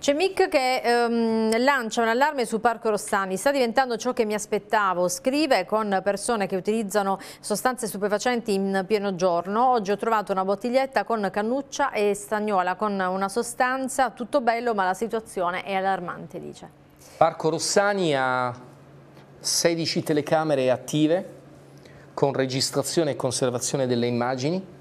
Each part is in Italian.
C'è Mick che ehm, lancia un allarme su Parco Rossani, sta diventando ciò che mi aspettavo, scrive con persone che utilizzano sostanze stupefacenti in pieno giorno, oggi ho trovato una bottiglietta con cannuccia e stagnola con una sostanza, tutto bello ma la situazione è allarmante dice. Parco Rossani ha 16 telecamere attive con registrazione e conservazione delle immagini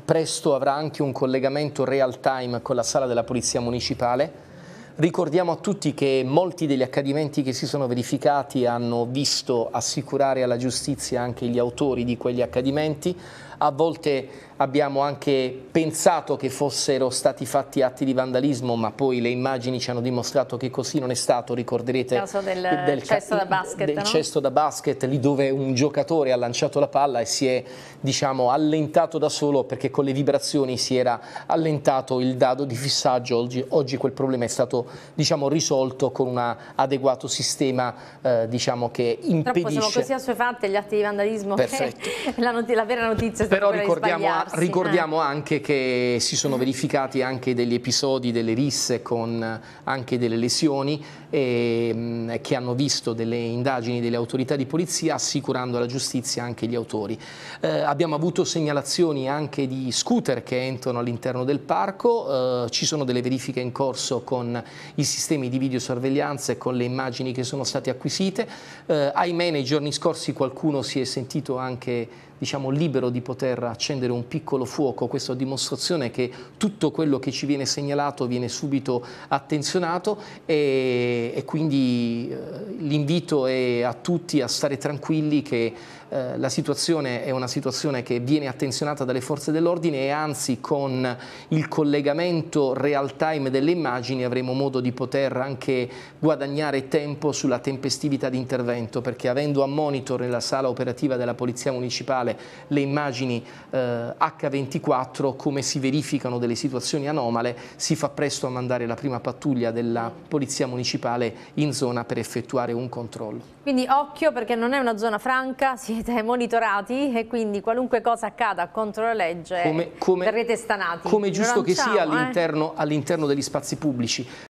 presto avrà anche un collegamento real time con la sala della Polizia Municipale. Ricordiamo a tutti che molti degli accadimenti che si sono verificati hanno visto assicurare alla giustizia anche gli autori di quegli accadimenti, a volte abbiamo anche pensato che fossero stati fatti atti di vandalismo, ma poi le immagini ci hanno dimostrato che così non è stato, ricorderete Il caso del, del cesto, da basket, del no? cesto da basket, lì dove un giocatore ha lanciato la palla e si è diciamo, allentato da solo perché con le vibrazioni si era allentato il dado di fissaggio, oggi, oggi quel problema è stato diciamo, risolto con un adeguato sistema eh, diciamo, che impedisce... Troppo siamo così assuefatti gli atti di vandalismo Perfetto. che la, not la vera notizia però ricordiamo, ricordiamo eh. anche che si sono verificati anche degli episodi, delle risse con eh, anche delle lesioni e, ehm, che hanno visto delle indagini delle autorità di polizia assicurando alla giustizia anche gli autori. Eh, abbiamo avuto segnalazioni anche di scooter che entrano all'interno del parco, eh, ci sono delle verifiche in corso con i sistemi di videosorveglianza e con le immagini che sono state acquisite. Eh, ahimè nei giorni scorsi qualcuno si è sentito anche diciamo, libero di poter poter accendere un piccolo fuoco, questa dimostrazione che tutto quello che ci viene segnalato viene subito attenzionato e, e quindi eh, l'invito è a tutti a stare tranquilli che eh, la situazione è una situazione che viene attenzionata dalle forze dell'ordine e anzi con il collegamento real time delle immagini avremo modo di poter anche guadagnare tempo sulla tempestività di intervento perché avendo a monitor nella sala operativa della Polizia Municipale le immagini indagini eh, H24 come si verificano delle situazioni anomale, si fa presto a mandare la prima pattuglia della Polizia Municipale in zona per effettuare un controllo. Quindi occhio perché non è una zona franca, siete monitorati e quindi qualunque cosa accada contro la legge come, come, verrete stanati. Come giusto che sia eh. all'interno eh? all degli spazi pubblici.